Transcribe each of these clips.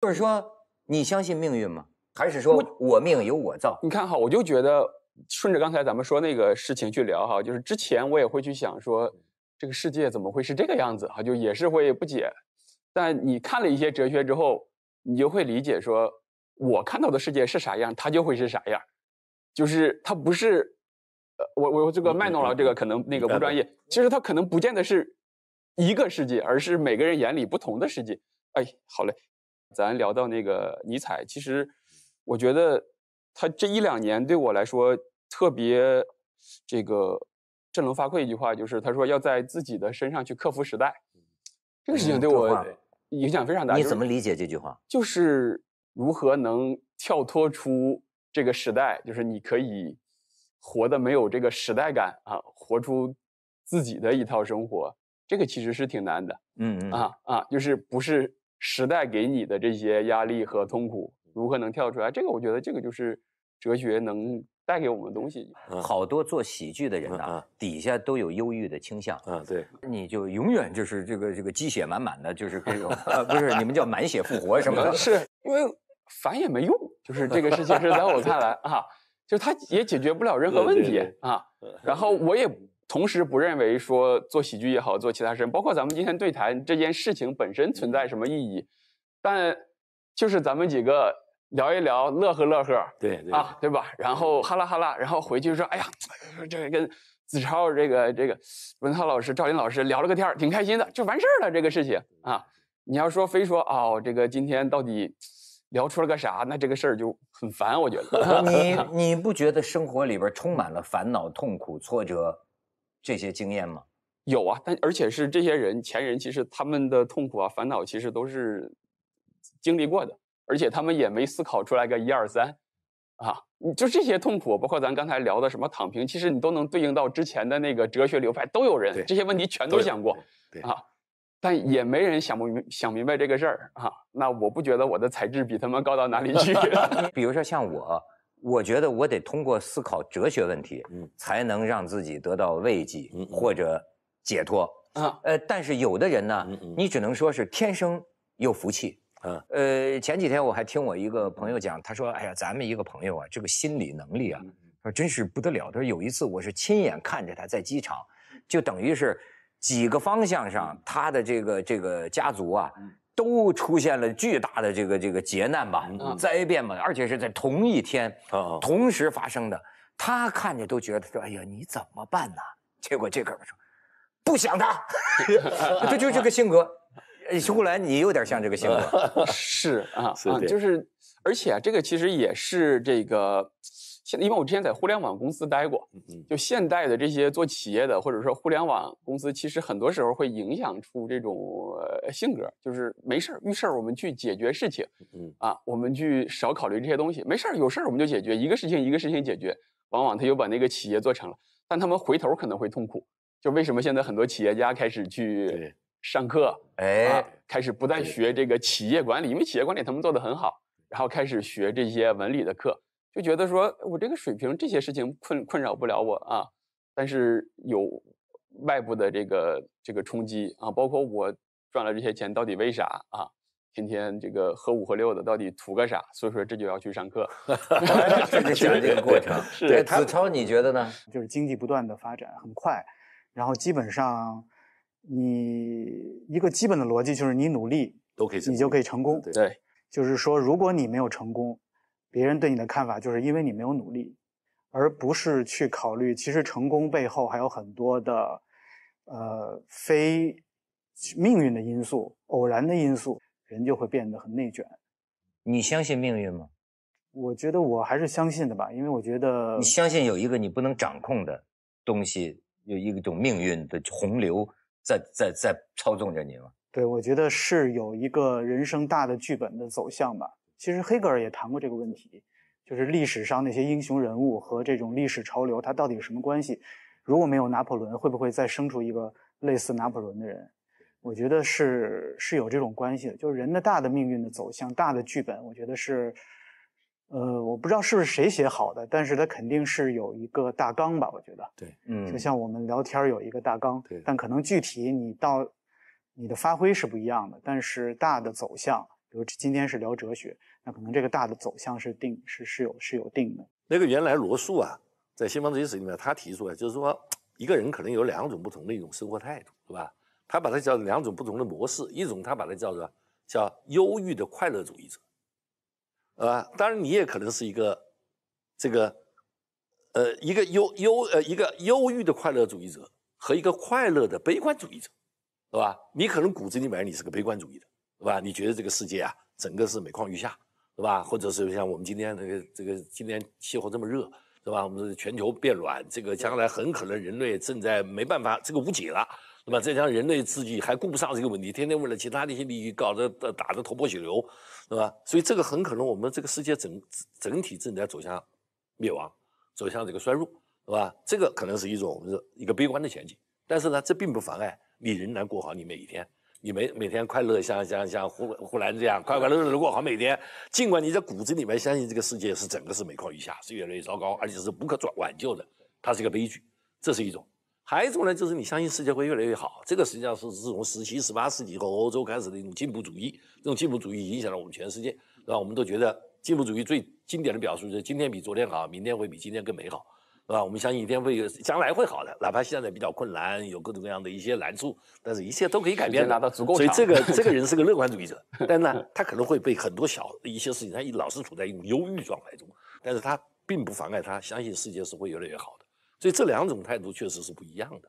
就是说，你相信命运吗？还是说我命由我造？你看哈，我就觉得顺着刚才咱们说那个事情去聊哈，就是之前我也会去想说，这个世界怎么会是这个样子哈？就也是会不解。但你看了一些哲学之后，你就会理解说，我看到的世界是啥样，它就会是啥样。就是它不是，呃，我我这个卖弄了这个可能那个不专业，其实它可能不见得是一个世界，而是每个人眼里不同的世界。哎，好嘞。咱聊到那个尼采，其实我觉得他这一两年对我来说特别，这个振聋发聩一句话就是他说要在自己的身上去克服时代，这个事情对我影响非常大。你怎么理解这句话？就是如何能跳脱出这个时代，就是你可以活的没有这个时代感啊，活出自己的一套生活，这个其实是挺难的。嗯嗯啊啊，就是不是。时代给你的这些压力和痛苦，如何能跳出来？这个我觉得，这个就是哲学能带给我们的东西。好多做喜剧的人呐，底下都有忧郁的倾向。嗯，对，你就永远就是这个这个鸡血满满的，就是这种，不是你们叫满血复活什么？的，是因为烦也没用，就是这个事情是在我看来啊，就他也解决不了任何问题啊。然后我也。同时不认为说做喜剧也好，做其他事，情，包括咱们今天对谈这件事情本身存在什么意义，但就是咱们几个聊一聊，乐呵乐呵，对，啊，对吧？然后哈拉哈拉，然后回去说，哎呀，这个跟子超、这个这个文涛老师、赵林老师聊了个天挺开心的，就完事儿了。这个事情啊，你要说非说哦，这个今天到底聊出了个啥，那这个事儿就很烦。我觉得你 你不觉得生活里边充满了烦恼、痛苦、挫折？这些经验吗？有啊，但而且是这些人前人，其实他们的痛苦啊、烦恼，其实都是经历过的，而且他们也没思考出来个一二三，啊，就这些痛苦，包括咱刚才聊的什么躺平，其实你都能对应到之前的那个哲学流派都有人这些问题全都想过，对啊，但也没人想不明想明白这个事儿啊。那我不觉得我的才智比他们高到哪里去，比如说像我。我觉得我得通过思考哲学问题，才能让自己得到慰藉或者解脱。啊，呃，但是有的人呢，你只能说是天生有福气。啊，呃，前几天我还听我一个朋友讲，他说：“哎呀，咱们一个朋友啊，这个心理能力啊，说真是不得了。”他说有一次我是亲眼看着他在机场，就等于是几个方向上他的这个这个家族啊。都出现了巨大的这个这个劫难吧，灾变吧，而且是在同一天，同时发生的。他看着都觉得说：“哎呀，你怎么办呢？”结果这哥们说：“不想他。”他就这个性格。后来你有点像这个性格。是啊，啊，就是。而且这个其实也是这个，现在因为我之前在互联网公司待过，就现代的这些做企业的或者说互联网公司，其实很多时候会影响出这种呃、性格，就是没事儿遇事儿我们去解决事情，啊，我们去少考虑这些东西，没事儿有事儿我们就解决一个事情一个事情解决，往往他又把那个企业做成了，但他们回头可能会痛苦。就为什么现在很多企业家开始去上课，哎，开始不再学这个企业管理，因为企业管理他们做得很好。然后开始学这些文理的课，就觉得说我这个水平，这些事情困困扰不了我啊。但是有外部的这个这个冲击啊，包括我赚了这些钱到底为啥啊？天天这个喝五喝六的，到底图个啥？所以说这就要去上课，这就讲这个过程。对子超，你觉得呢？就是经济不断的发展很快，然后基本上你一个基本的逻辑就是你努力都可以，你就可以成功。对。就是说，如果你没有成功，别人对你的看法就是因为你没有努力，而不是去考虑其实成功背后还有很多的，呃，非命运的因素、偶然的因素，人就会变得很内卷。你相信命运吗？我觉得我还是相信的吧，因为我觉得你相信有一个你不能掌控的东西，有一种命运的洪流在在在操纵着你吗？对，我觉得是有一个人生大的剧本的走向吧。其实黑格尔也谈过这个问题，就是历史上那些英雄人物和这种历史潮流，它到底什么关系？如果没有拿破仑，会不会再生出一个类似拿破仑的人？我觉得是是有这种关系的，就是人的大的命运的走向、大的剧本，我觉得是，呃，我不知道是不是谁写好的，但是它肯定是有一个大纲吧？我觉得。对，嗯，就像我们聊天有一个大纲，但可能具体你到。你的发挥是不一样的，但是大的走向，比如今天是聊哲学，那可能这个大的走向是定是是有是有定的。那个原来罗素啊，在《西方哲学史》里面，他提出来就是说，一个人可能有两种不同的一种生活态度，是吧？他把它叫两种不同的模式，一种他把它叫做叫忧郁的快乐主义者，啊，当然你也可能是一个，这个，呃，一个忧忧呃一个忧郁的快乐主义者和一个快乐的悲观主义者。是吧？你可能骨子里面你是个悲观主义的，是吧？你觉得这个世界啊，整个是每况愈下，是吧？或者是像我们今天这个这个今天气候这么热，是吧？我们全球变暖，这个将来很可能人类正在没办法，这个无解了。那么再加上人类自己还顾不上这个问题，天天为了其他的一些利益搞得打得头破血流，是吧？所以这个很可能我们这个世界整整体正在走向灭亡，走向这个衰弱，是吧？这个可能是一种是一个悲观的前景。但是呢，这并不妨碍。你仍然过好你每一天，你每每天快乐像像像胡胡兰这样快快乐乐过好每天。尽管你在骨子里面相信这个世界是整个是每况愈下，是越来越糟糕，而且是不可转挽救的，它是一个悲剧。这是一种。还一种呢，就是你相信世界会越来越好。这个实际上是自从十七、十八世纪后，欧洲开始的一种进步主义，这种进步主义影响了我们全世界，让我们都觉得进步主义最经典的表述就是今天比昨天好，明天会比今天更美好。是吧？我们相信一天会有，将来会好的。哪怕现在比较困难，有各种各样的一些难处，但是一切都可以改变，拿到足够所以这个这个人是个乐观主义者，但是呢，他可能会被很多小一些事情，他老是处在一种忧郁状态中。但是他并不妨碍他相信世界是会越来越好的。所以这两种态度确实是不一样的，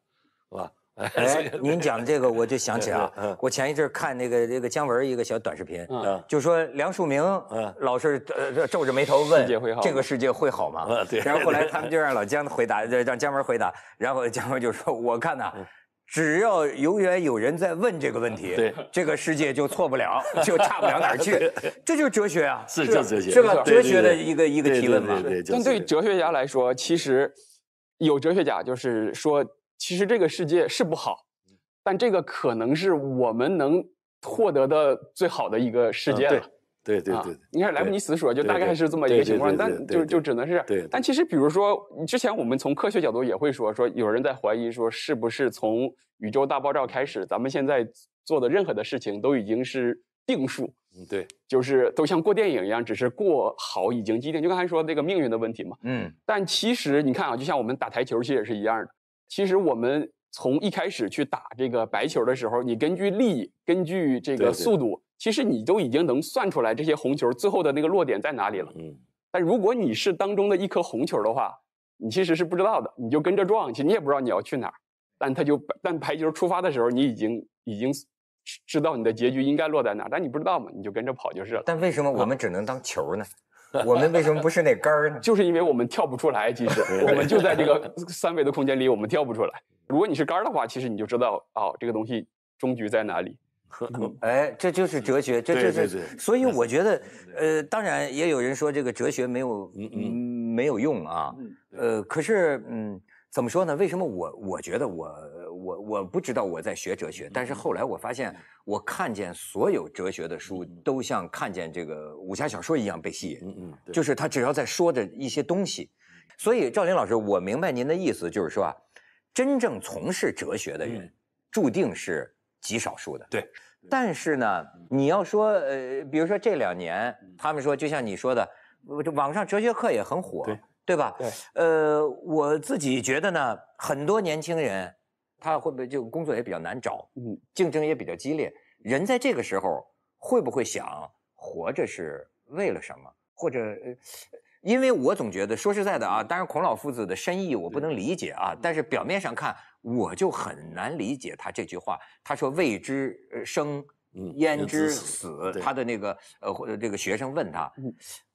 是吧？哎，您讲的这个我就想起啊，我前一阵看那个那个姜文一个小短视频，就说梁漱溟老是皱着眉头问：“这个世界会好吗？”然后后来他们就让老姜回答，让姜文回答，然后姜文就说：“我看呐，只要永远有人在问这个问题，对，这个世界就错不了，就差不了哪儿去，这就是哲学啊，是就哲学，是吧？哲学的一个一个提问嘛。但对于哲学家来说，其实有哲学家就是说。”其实这个世界是不好，但这个可能是我们能获得的最好的一个世界了。对对对对你看莱布尼茨说，就大概是这么一个情况，但就就只能是。但其实，比如说之前我们从科学角度也会说说，有人在怀疑说，是不是从宇宙大爆炸开始，咱们现在做的任何的事情都已经是定数。嗯，对，就是都像过电影一样，只是过好已经既定。就刚才说那个命运的问题嘛。嗯。但其实你看啊，就像我们打台球，其实也是一样的。其实我们从一开始去打这个白球的时候，你根据力，根据这个速度，其实你都已经能算出来这些红球最后的那个落点在哪里了。嗯，但如果你是当中的一颗红球的话，你其实是不知道的，你就跟着撞其去，你也不知道你要去哪儿。但他就，但白球出发的时候，你已经已经知道你的结局应该落在哪，但你不知道嘛，你就跟着跑就是了。但为什么我们只能当球呢？我们为什么不是那杆儿呢？就是因为我们跳不出来，其实我们就在这个三维的空间里，我们跳不出来。如果你是杆儿的话，其实你就知道哦，这个东西终局在哪里。哎，这就是哲学，这这是。所以我觉得，呃，当然也有人说这个哲学没有，嗯嗯，没有用啊。呃，可是，嗯，怎么说呢？为什么我我觉得我？我我不知道我在学哲学，但是后来我发现，我看见所有哲学的书都像看见这个武侠小说一样被吸引。嗯嗯，就是他只要在说着一些东西，所以赵林老师，我明白您的意思，就是说啊，真正从事哲学的人，注定是极少数的。对，但是呢，你要说呃，比如说这两年，他们说就像你说的，这网上哲学课也很火，对吧？对，呃，我自己觉得呢，很多年轻人。他会不会就工作也比较难找，嗯，竞争也比较激烈。人在这个时候会不会想活着是为了什么？或者，因为我总觉得说实在的啊，当然孔老夫子的深意我不能理解啊，但是表面上看我就很难理解他这句话。他说“未知生，焉知死？”他的那个呃，或者这个学生问他，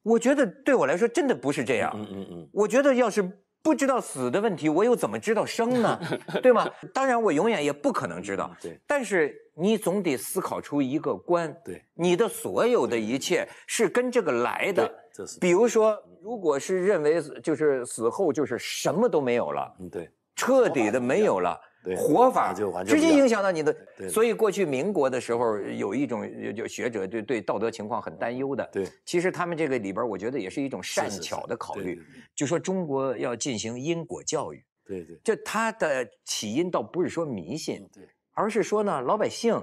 我觉得对我来说真的不是这样。嗯嗯嗯，我觉得要是。不知道死的问题，我又怎么知道生呢？对吗？当然，我永远也不可能知道。对，但是你总得思考出一个关。对，你的所有的一切是跟这个来的。这是，比如说，如果是认为就是死后就是什么都没有了，嗯，对，彻底的没有了。活法就直接影响到你的，所以过去民国的时候有一种就学者对对道德情况很担忧的。对，其实他们这个里边，我觉得也是一种善巧的考虑。就说中国要进行因果教育。对对，就它的起因倒不是说迷信，对，而是说呢老百姓。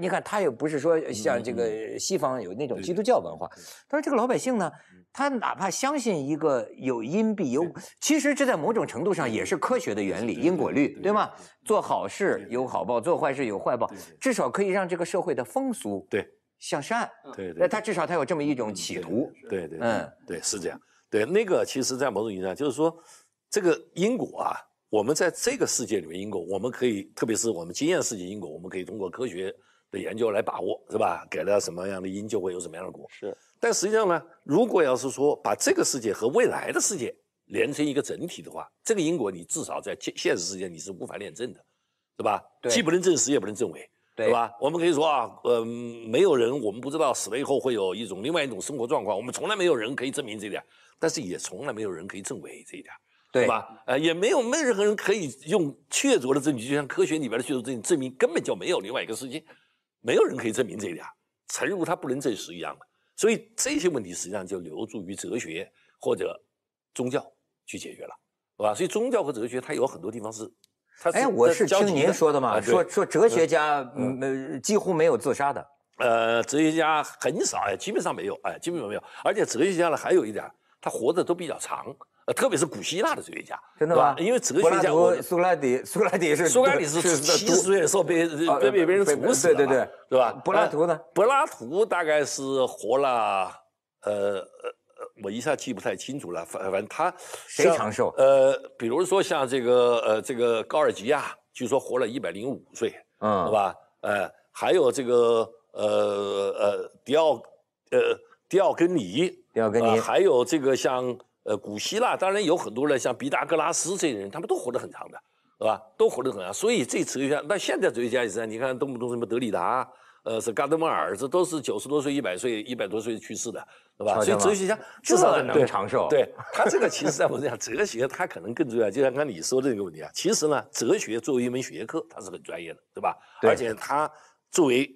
你看他也不是说像这个西方有那种基督教文化，但是这个老百姓呢？他哪怕相信一个有因必有，其实这在某种程度上也是科学的原理，因果律，对吗？做好事有好报，做坏事有坏报，至少可以让这个社会的风俗对向善。对，那他至少他有这么一种企图。对对，嗯，对，是这样。对，那个其实，在某种意义上，就是说，这个因果啊，我们在这个世界里面因果，我们可以，特别是我们经验世界因果，我们可以通过科学的研究来把握，是吧？给了什么样的因，就会有什么样的果。是。但实际上呢，如果要是说把这个世界和未来的世界连成一个整体的话，这个因果你至少在现现实世界你是无法验证的，对吧？既不能证实，也不能证伪，对吧？我们可以说啊，呃，没有人，我们不知道死了以后会有一种另外一种生活状况，我们从来没有人可以证明这一点，但是也从来没有人可以证伪这一点，对吧？呃，也没有没有任何人可以用确凿的证据，就像科学里边的确凿证证明根本就没有另外一个世界，没有人可以证明这一点，诚如他不能证实一样的。所以这些问题实际上就留注于哲学或者宗教去解决了，是吧？所以宗教和哲学它有很多地方是，哎，我是听您说的嘛，说说哲学家，呃，几乎没有自杀的。呃，哲学家很少，基本上没有，哎，基本上没有。而且哲学家呢，还有一点，他活的都比较长。特别是古希腊的哲学家，真的吧？因为哲学家，柏拉苏拉底、苏拉底是苏拉底是七十岁时候被被别人处死，对对对，对吧？柏拉图呢？柏拉图大概是活了，呃呃呃，我一下记不太清楚了，反反正他谁长寿？呃，比如说像这个呃这个高尔基亚，据说活了一百零五岁，嗯，是吧？呃，还有这个呃呃迪奥呃迪奥根尼，迪奥根尼，还有这个像。呃，古希腊当然有很多人，像毕达哥拉斯这些人，他们都活得很长的，是吧？都活得很长，所以这哲学，家，那现在哲学家也是啊，你看动不动什么德里达，呃，是嘎德默尔，这都是九十多岁、一百岁、一百多岁去世的，对吧？所以哲学家至少很能长寿。对他这个，其实在我讲，哲学他可能更重要，就像刚你说的那个问题啊，其实呢，哲学作为一门学科，它是很专业的，对吧？而且它作为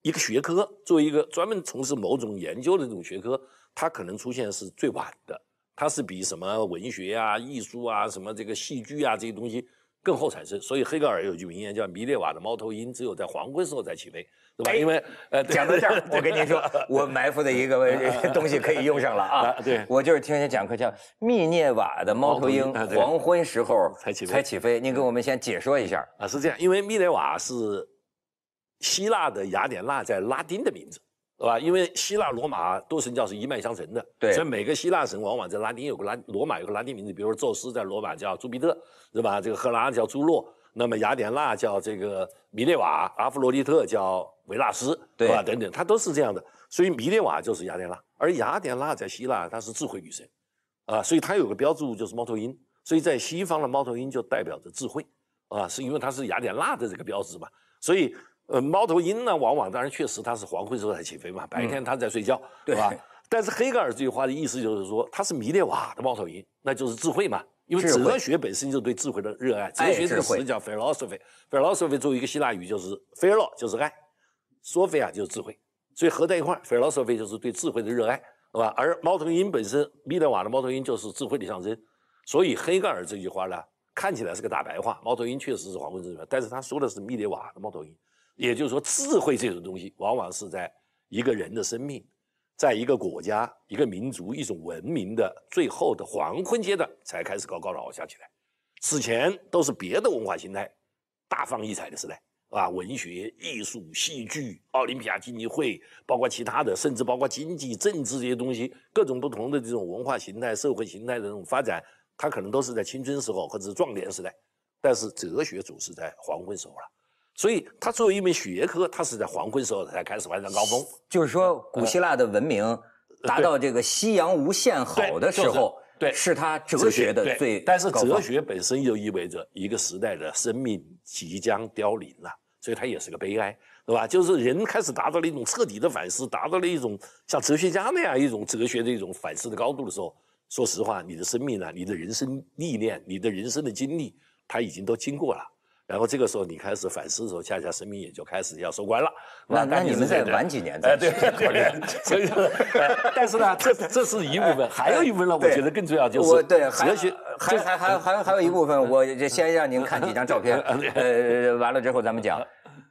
一个学科，作为一个专门从事某种研究的这种学科，它可能出现是最晚的。它是比什么文学啊、艺术啊、什么这个戏剧啊这些东西更后产生。所以黑格尔有句名言叫“米列瓦的猫头鹰只有在黄昏时候才起飞”，对吧？因为呃，讲到这儿，我跟您说，我埋伏的一个 东西可以用上了啊！对，我就是听您讲课叫“密涅瓦的猫头鹰”，黄昏时候才起飞。才起飞。您给我们先解说一下啊？是这样，因为密涅瓦是希腊的雅典娜在拉丁的名字。对吧？因为希腊、罗马都神教是一脉相承的，对。所以每个希腊神往往在拉丁有个拉，罗马有个拉丁名字，比如说宙斯在罗马叫朱庇特，是吧？这个赫拉叫朱诺，那么雅典娜叫这个米列瓦，阿弗洛狄特叫维纳斯，对吧？等等，它都是这样的。所以米列瓦就是雅典娜，而雅典娜在希腊她是智慧女神，啊，所以她有个标志物就是猫头鹰，所以在西方的猫头鹰就代表着智慧，啊，是因为它是雅典娜的这个标志嘛，所以。呃，猫头鹰呢，往往当然确实它是黄昏时候才起飞嘛，白天它在睡觉，对吧？但是黑格尔这句话的意思就是说，它是米列瓦的猫头鹰，那就是智慧嘛。因为哲学本身就对智慧的热爱。哲学这个词叫 philosophy，philosophy 作为一个希腊语，就是 p h i l o 就是爱，Sophia 就是智慧，所以合在一块 p h i l o s o p h y 就是对智慧的热爱，是吧？而猫头鹰本身，米勒瓦的猫头鹰就是智慧的象征，所以黑格尔这句话呢，看起来是个大白话，猫头鹰确实是黄昏时候但是他说的是米勒瓦的猫头鹰。也就是说，智慧这种东西，往往是在一个人的生命，在一个国家、一个民族、一种文明的最后的黄昏阶段，才开始高高翱下起来。此前都是别的文化形态大放异彩的时代啊，文学、艺术、戏剧、奥林匹亚竞技会，包括其他的，甚至包括经济、政治这些东西，各种不同的这种文化形态、社会形态的这种发展，它可能都是在青春时候或者是壮年时代。但是哲学总是在黄昏时候了。所以，他作为一门学科，他是在黄昏时候才开始完成高峰。就是说，古希腊的文明达到这个夕阳无限好的时候，对，是他哲学的最但是，哲学本身就意味着一个时代的生命即将凋零了，所以它也是个悲哀，对吧？就是人开始达到了一种彻底的反思，达到了一种像哲学家那样一种哲学的一种反思的高度的时候，说实话，你的生命啊，你的人生历练，你的人生的经历，他已经都经过了。然后这个时候你开始反思的时候，恰恰生命也就开始要收官了。那那你们再晚几年再学，对。但是呢，这这是一部分，还有一部分呢，我觉得更重要就是对哲学，还还还还还有一部分，我先让您看几张照片，呃，完了之后咱们讲，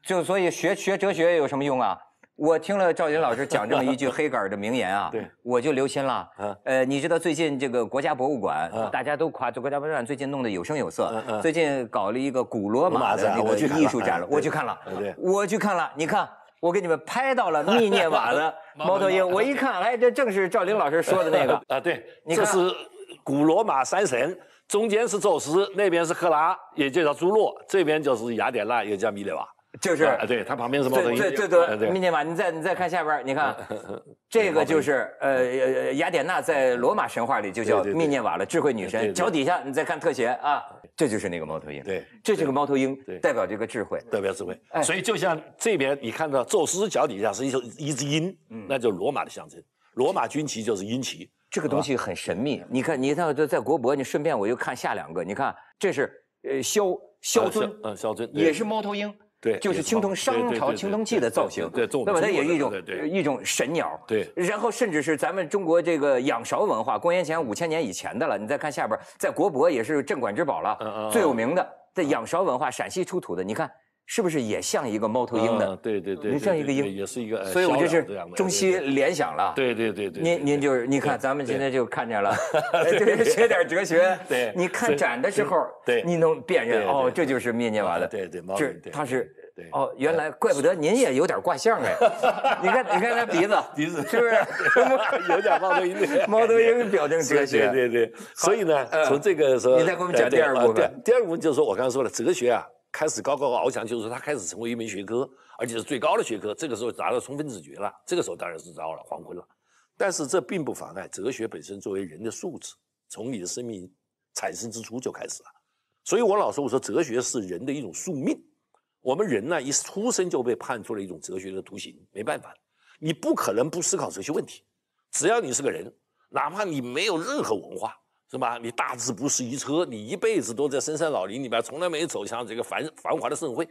就所以学学哲学有什么用啊？我听了赵林老师讲这么一句黑杆尔的名言啊，我就留心了。呃，你知道最近这个国家博物馆，大家都夸这国家博物馆最近弄得有声有色。最近搞了一个古罗马的那个艺术展了，我去看了，我去看了。你看，我给你们拍到了密涅瓦的 猫头鹰。我一看，哎，这正是赵林老师说的那个 啊，对，这是古罗马三神，中间是宙斯，那边是赫拉，也叫朱洛，这边就是雅典娜，也叫密涅瓦。就是啊，对它旁边是猫头鹰，对对对，密涅瓦，你再你再看下边，你看这个就是呃，雅典娜在罗马神话里就叫密涅瓦了，智慧女神。脚底下你再看特写啊，这就是那个猫头鹰，对，这是个猫头鹰，代表这个智慧，代表智慧。所以就像这边你看到宙斯脚底下是一只一只鹰，嗯，那就是罗马的象征，罗马军旗就是鹰旗。这个东西很神秘。你看，你就在国博，你顺便我就看下两个，你看这是呃，肖肖尊，嗯，肖尊也是猫头鹰。对，就是青铜商朝青铜器的造型，对，那么它也是一种一种神鸟，对，然后甚至是咱们中国这个仰韶文化，公元前五千年以前的了。你再看下边，在国博也是镇馆之宝了，最有名的在仰韶文化陕西出土的，你看。是不是也像一个猫头鹰呢？对对对，像一个鹰，也是一个。所以我就是中西联想了。对对对对，您您就是，你看咱们今天就看见了，对，学点哲学。对，你看展的时候，对，你能辨认哦，这就是灭涅瓦的，对对，就是它是，对，哦，原来怪不得您也有点卦象哎，你看你看他鼻子鼻子是不是有点猫头鹰？猫头鹰表征哲学，对对，所以呢，从这个时候。你再给我们讲第二部分。第二部分就是说我刚才说了，哲学啊。开始高高翱翔，就是它开始成为一门学科，而且是最高的学科。这个时候达到充分自觉了，这个时候当然是到了黄昏了。但是这并不妨碍哲学本身作为人的素质，从你的生命产生之初就开始了。所以我老说，我说哲学是人的一种宿命。我们人呢，一出生就被判处了一种哲学的图形，没办法，你不可能不思考这些问题。只要你是个人，哪怕你没有任何文化。是吧？你大字不识一车，你一辈子都在深山老林里边，从来没有走向这个繁繁华的盛会，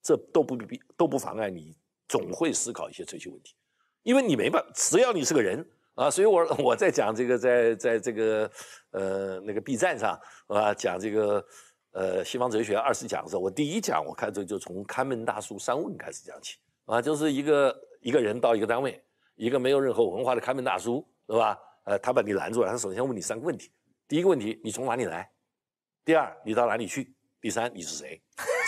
这都不必都不妨碍你，总会思考一些这些问题，因为你没办，只要你是个人啊，所以我我在讲这个，在在这个呃那个 B 站上啊讲这个呃西方哲学二十讲的时候，我第一讲我开头就从看门大叔三问开始讲起啊，就是一个一个人到一个单位，一个没有任何文化的看门大叔，是吧？呃，他把你拦住了，他首先问你三个问题。第一个问题，你从哪里来？第二，你到哪里去？第三，你是谁？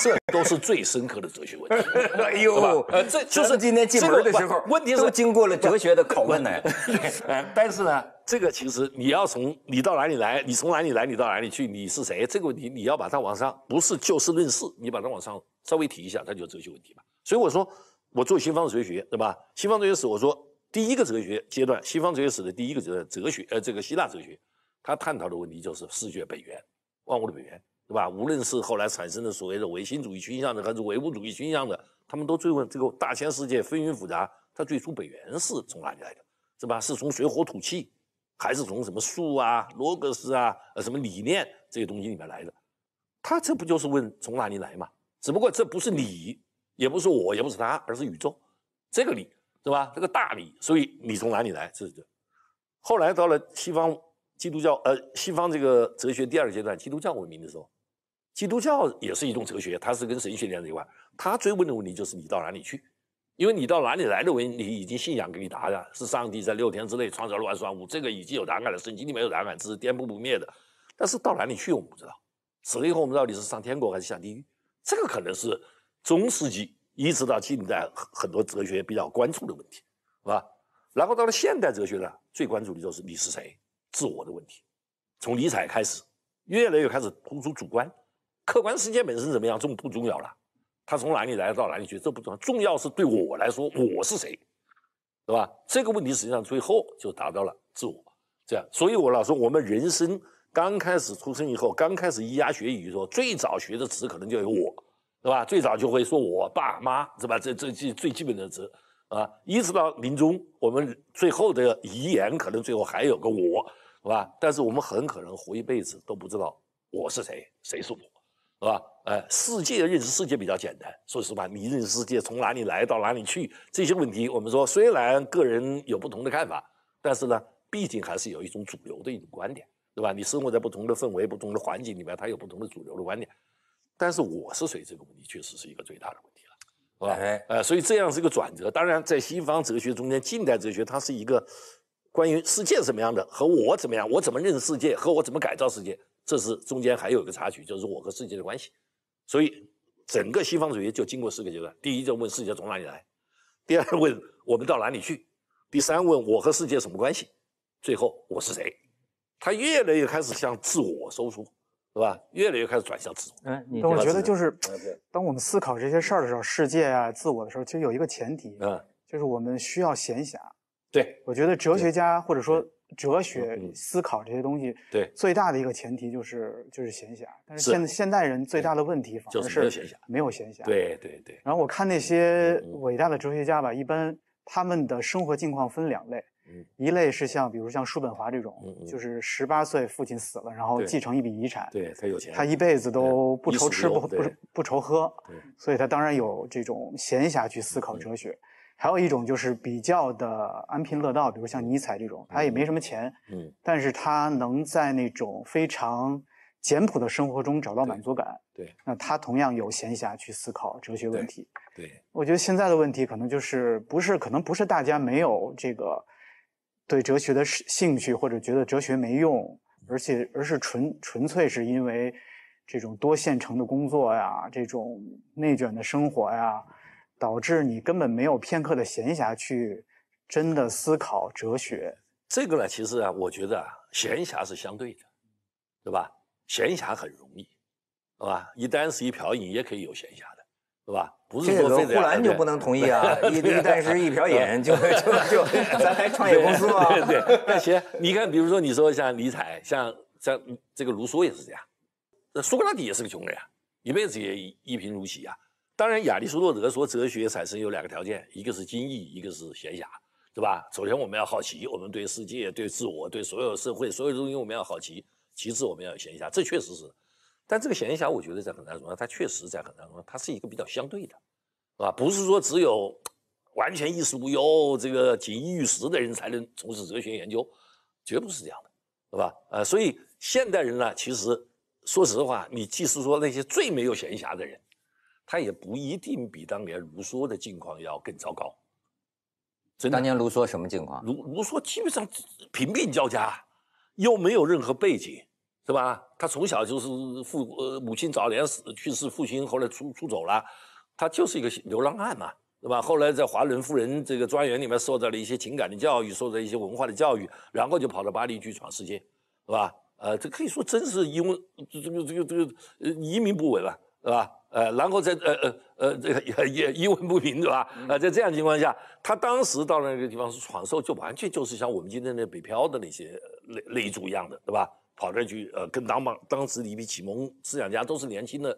这都是最深刻的哲学问题，呦，呃，这就是今天进门的时候，问题都经过了哲学的拷问呢。哎，但是呢，这个其实你要从你到哪里来，你从哪里来，你到哪里去，你是谁？这个问题你要把它往上，不是就事论事，你把它往上稍微提一下，它就哲学问题嘛。所以我说，我做西方哲学，对吧？西方哲学史，我说第一个哲学阶段，西方哲学史的第一个哲哲学，呃，这个希腊哲学。他探讨的问题就是世界本源，万物的本源，对吧？无论是后来产生的所谓的唯心主义倾向的，还是唯物主义倾向的，他们都追问这个大千世界纷纭复杂，它最初本源是从哪里来的，是吧？是从水火土气，还是从什么树啊、罗格斯啊、呃什么理念这些东西里面来的？他这不就是问从哪里来嘛？只不过这不是你，也不是我，也不是他，而是宇宙，这个理，是吧？这个大理，所以你从哪里来？是这。后来到了西方。基督教，呃，西方这个哲学第二阶段，基督教文明的时候，基督教也是一种哲学，它是跟神学连在一块他追问的问题就是你到哪里去？因为你到哪里来的问题已经信仰给你答案，是上帝在六天之内创造了万物，这个已经有答案了。圣经里面有答案，是颠扑不灭的。但是到哪里去，我们不知道。死了以后，我们到底是上天国还是下地狱？这个可能是中世纪一直到近代很多哲学比较关注的问题，是吧？然后到了现代哲学呢，最关注的就是你是谁？自我的问题，从理睬开始，越来越开始突出主观，客观世界本身怎么样，重不重要了？他从哪里来到哪里去，这不重要，重要是对我来说，我是谁，对吧？这个问题实际上最后就达到了自我，这样。所以我老说，我们人生刚开始出生以后，刚开始咿呀学语，的时候，最早学的词可能就有我，对吧？最早就会说我爸妈，是吧？这这最最基本的词，啊，一直到临终，我们最后的遗言可能最后还有个我。吧，但是我们很可能活一辈子都不知道我是谁，谁是我，是吧？呃，世界认识世界比较简单，说实话，你认识世界从哪里来到哪里去这些问题，我们说虽然个人有不同的看法，但是呢，毕竟还是有一种主流的一种观点，对吧？你生活在不同的氛围、不同的环境里面，它有不同的主流的观点。但是我是谁这个问题，确实是一个最大的问题了，是吧？哎，所以这样是一个转折。当然，在西方哲学中间，近代哲学它是一个。关于世界怎么样的和我怎么样，我怎么认识世界和我怎么改造世界，这是中间还有一个插曲，就是我和世界的关系。所以，整个西方主义就经过四个阶段：第一，就问世界从哪里来；第二，问我们到哪里去；第三，问我和世界什么关系；最后，我是谁。他越来越开始向自我收缩，是吧？越来越开始转向自我。嗯，我觉得就是，当我们思考这些事儿的时候，世界啊、自我的时候，其实有一个前提，嗯，就是我们需要闲暇。对，我觉得哲学家或者说哲学思考这些东西，对最大的一个前提就是就是闲暇。但是现现代人最大的问题反而是没有闲暇。没有闲暇。对对对。然后我看那些伟大的哲学家吧，一般他们的生活境况分两类，一类是像比如像叔本华这种，就是十八岁父亲死了，然后继承一笔遗产，对他有钱，他一辈子都不愁吃不不不愁喝，所以他当然有这种闲暇去思考哲学。还有一种就是比较的安贫乐道，比如像尼采这种，他也没什么钱，嗯，但是他能在那种非常简朴的生活中找到满足感。对，那他同样有闲暇去思考哲学问题。对，我觉得现在的问题可能就是不是可能不是大家没有这个对哲学的兴趣，或者觉得哲学没用，而且而是纯纯粹是因为这种多线程的工作呀，这种内卷的生活呀。导致你根本没有片刻的闲暇去真的思考哲学。这个呢，其实啊，我觉得啊，闲暇是相对的，对吧？闲暇很容易，对吧？一单是一瓢饮也可以有闲暇的，对吧？不是说呼兰就不能同意啊？一单是一瓢饮 就就就咱还创业公司吗？对对，那行，你看，比如说你说像尼采，像像这个卢梭也是这样，苏格拉底也是个穷人啊，一辈子也一贫如洗啊。当然，亚里士多德说，哲学产生有两个条件，一个是精益，一个是闲暇，对吧？首先，我们要好奇，我们对世界、对自我、对所有社会、所有东西，我们要好奇；其次，我们要有闲暇，这确实是。但这个闲暇，我觉得在很大程度上，它确实在很大程度上，它是一个比较相对的，啊，不是说只有完全衣食无忧、这个锦衣玉食的人才能从事哲学研究，绝不是这样的，对吧？呃，所以现代人呢，其实说实话，你即使说那些最没有闲暇的人。他也不一定比当年卢梭的境况要更糟糕。当年卢梭什么境况？卢卢梭基本上贫病交加，又没有任何背景，是吧？他从小就是父呃母亲早年死去世，父亲后来出出走了，他就是一个流浪汉嘛，是吧？后来在华伦夫人这个庄园里面受到了一些情感的教育，受到一些文化的教育，然后就跑到巴黎去闯世界，是吧？呃，这可以说真是因为这个这个这个呃移民不稳了，是吧？呃，然后在呃呃呃这个也也一文不名，对吧？啊，在这样情况下，他当时到那个地方是闯兽，就完全就是像我们今天的北漂的那些呃那那一样的，对吧？跑这去呃跟当帮当时一批启蒙思想家都是年轻的，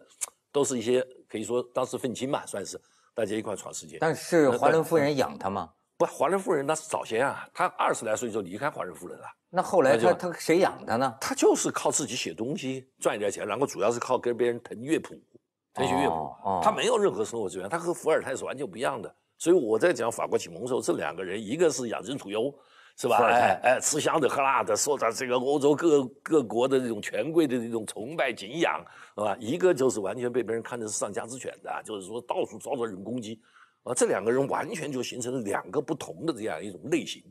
都是一些可以说当时愤青嘛，算是大家一块闯世界。但是华伦夫人养他吗？不，华伦夫人，他早先啊，他二十来岁就离开华伦夫人了。那后来他他谁养他呢？他就是靠自己写东西赚一点钱，然后主要是靠跟别人腾乐谱。陈学玉报》，他没有任何生活资源，他和伏尔泰是完全不一样的。所以我在讲《法国启蒙》时候，这两个人，一个是养尊处优，是吧？哎哎，吃香的喝辣的，受到这个欧洲各各国的这种权贵的这种崇拜敬仰，是吧？一个就是完全被别人看成是丧家之犬的，就是说到处遭到人攻击。啊，这两个人完全就形成了两个不同的这样一种类型，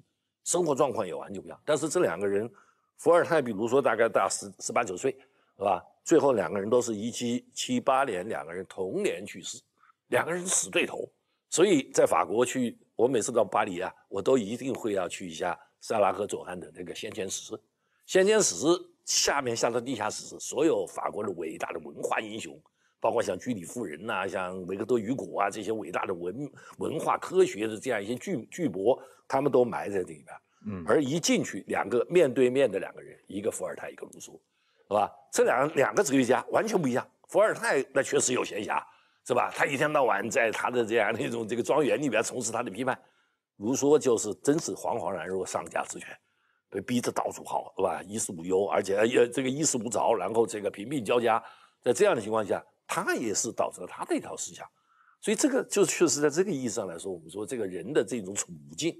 生活状况也完全不一样。但是这两个人，伏尔泰比如说大概大十十八九岁，是吧？最后两个人都是一七七八年，两个人同年去世，两个人是死对头。所以在法国去，我每次到巴黎啊，我都一定会要去一下萨拉赫左岸的那个先贤祠。先贤祠下面下到地下室是所有法国的伟大的文化英雄，包括像居里夫人呐，像维克多·雨果啊这些伟大的文文化科学的这样一些巨巨博，他们都埋在这里边。嗯，而一进去，两个面对面的两个人，一个伏尔泰，一个卢梭。是吧？这两两个哲学家完全不一样。伏尔泰那确实有闲暇，是吧？他一天到晚在他的这样的一种这个庄园里面从事他的批判。卢梭就是真是惶惶然若丧家之犬，被逼着到处跑，是吧？衣食无忧，而且也这个衣食无着，然后这个贫病交加，在这样的情况下，他也是导致了他的一套思想。所以这个就确实在这个意义上来说，我们说这个人的这种处境，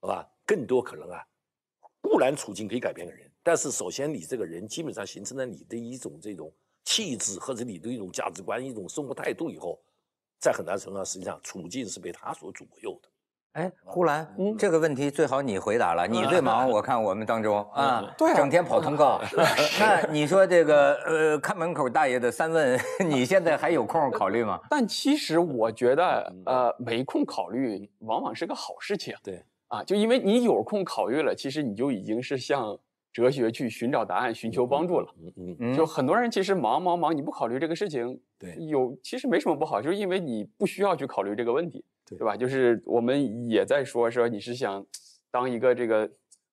好吧？更多可能啊，固然处境可以改变的人。但是首先，你这个人基本上形成了你的一种这种气质，或者你的一种价值观、一种生活态度以后，在很大程度上，实际上处境是被他所左右的。哎，胡兰，这个问题最好你回答了，你最忙，我看我们当中啊，对，整天跑通告。那你说这个呃，看门口大爷的三问，你现在还有空考虑吗？但其实我觉得，呃，没空考虑往往是个好事情。对，啊，就因为你有空考虑了，其实你就已经是像。哲学去寻找答案，寻求帮助了。嗯嗯就很多人其实忙忙忙，你不考虑这个事情，对，有其实没什么不好，就是因为你不需要去考虑这个问题，对对吧？就是我们也在说，说你是想当一个这个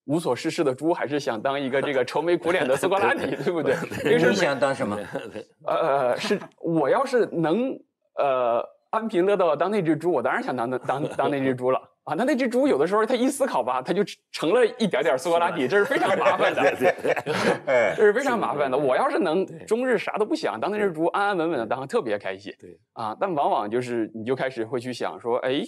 无所事事的猪，还是想当一个这个愁眉苦脸的苏格拉底，对不对？你想当什么？呃，是我要是能呃安贫乐道当那只猪，我当然想当当当那只猪了。啊，那那只猪有的时候它一思考吧，它就成了一点点苏格拉底，这是非常麻烦的。这是非常麻烦的。我要是能终日啥都不想，当那只猪安安稳稳的当，特别开心。对。啊，但往往就是你就开始会去想说，哎，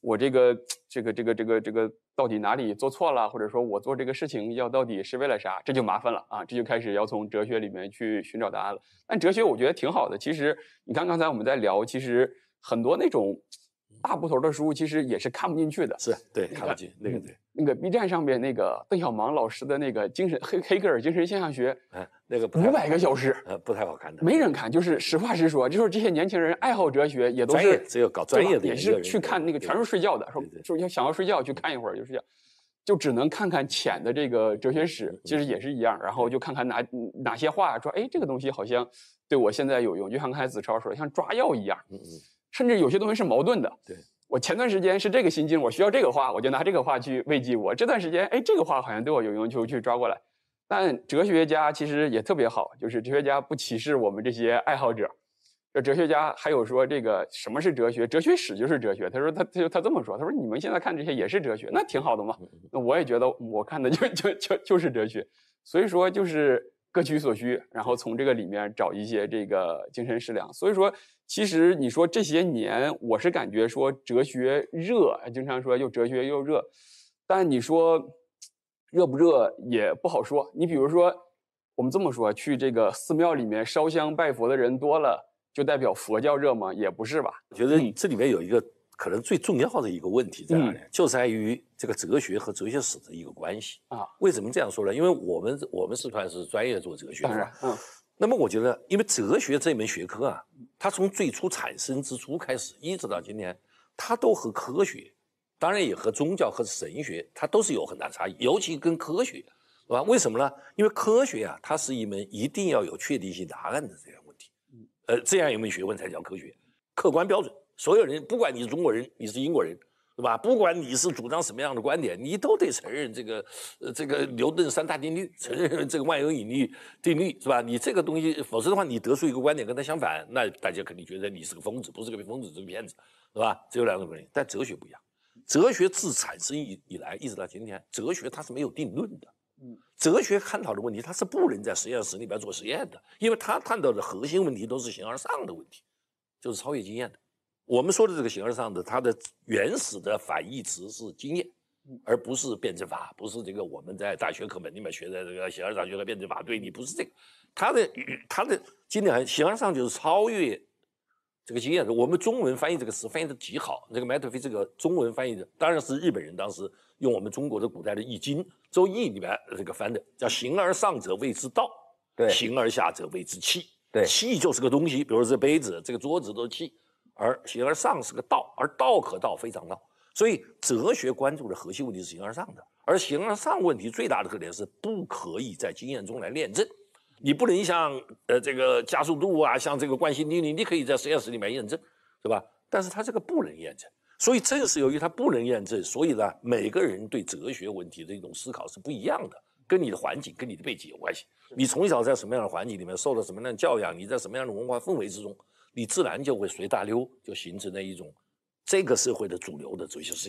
我这个这个这个这个这个到底哪里做错了，或者说我做这个事情要到底是为了啥？这就麻烦了啊，这就开始要从哲学里面去寻找答案了。但哲学我觉得挺好的。其实你看刚才我们在聊，其实很多那种。大部头的书其实也是看不进去的，是对看不进那个那个 B 站上面那个邓小芒老师的那个精神黑黑格尔精神现象学，那个五百个小时，呃不太好看的，没人看。就是实话实说，就是这些年轻人爱好哲学也都是只有搞专业的，也是去看那个全是睡觉的，说说要想要睡觉去看一会儿就睡觉，就只能看看浅的这个哲学史，其实也是一样，然后就看看哪哪些话，说哎这个东西好像对我现在有用，就像刚才子超说，像抓药一样。嗯嗯。甚至有些东西是矛盾的。对我前段时间是这个心境，我需要这个话，我就拿这个话去慰藉我。这段时间，哎，这个话好像对我有用，就去抓过来。但哲学家其实也特别好，就是哲学家不歧视我们这些爱好者。哲学家还有说这个什么是哲学，哲学史就是哲学。他说他他就他这么说，他说你们现在看这些也是哲学，那挺好的嘛。那我也觉得我看的就就就就是哲学，所以说就是。各取所需，然后从这个里面找一些这个精神食粮。所以说，其实你说这些年，我是感觉说哲学热，经常说又哲学又热，但你说 热不热也不好说。你比如说，我们这么说，去这个寺庙里面烧香拜佛的人多了，就代表佛教热吗？也不是吧。我觉得你这里面有一个。可能最重要的一个问题在哪里？就在于这个哲学和哲学史的一个关系啊。为什么这样说呢？因为我们我们四川是专业做哲学的，嗯。那么我觉得，因为哲学这门学科啊，它从最初产生之初开始，一直到今天，它都和科学，当然也和宗教和神学，它都是有很大差异。尤其跟科学，对吧？为什么呢？因为科学啊，它是一门一定要有确定性答案的这样问题，呃，这样一门学问才叫科学，客观标准。所有人，不管你是中国人，你是英国人，对吧？不管你是主张什么样的观点，你都得承认这个，呃，这个牛顿三大定律，承认这个万有引力定律，是吧？你这个东西，否则的话，你得出一个观点跟他相反，那大家肯定觉得你是个疯子，不是个疯子，是个骗子，是吧？只有两种观点。但哲学不一样，哲学自产生以以来，一直到今天，哲学它是没有定论的。嗯，哲学探讨的问题，它是不能在实验室里边做实验的，因为它探讨的核心问题都是形而上的问题，就是超越经验的。我们说的这个形而上的，它的原始的反义词是经验，而不是辩证法，不是这个我们在大学课本里面学的这个形而上学的辩证法。对你不是这个，它的 它的经验形而上就是超越这个经验。我们中文翻译这个词翻译的极好，这个麦特菲这个中文翻译的当然是日本人当时用我们中国的古代的《易经》《周易》里面这个翻的，叫“形而上者谓之道”，对，“形而下者谓之器”，对，“器”就是个东西，比如说这杯子、这个桌子都是器。而形而上是个道，而道可道非常道，所以哲学关注的核心问题是形而上的。而形而上问题最大的特点是不可以在经验中来验证，你不能像呃这个加速度啊，像这个惯性定律，你可以在实验室里面验证，是吧？但是它这个不能验证，所以正是由于它不能验证，所以呢，每个人对哲学问题的一种思考是不一样的，跟你的环境、跟你的背景有关系。你从小在什么样的环境里面，受到什么样的教养，你在什么样的文化氛围之中。你自然就会随大溜，就形成了一种这个社会的主流的哲学思想。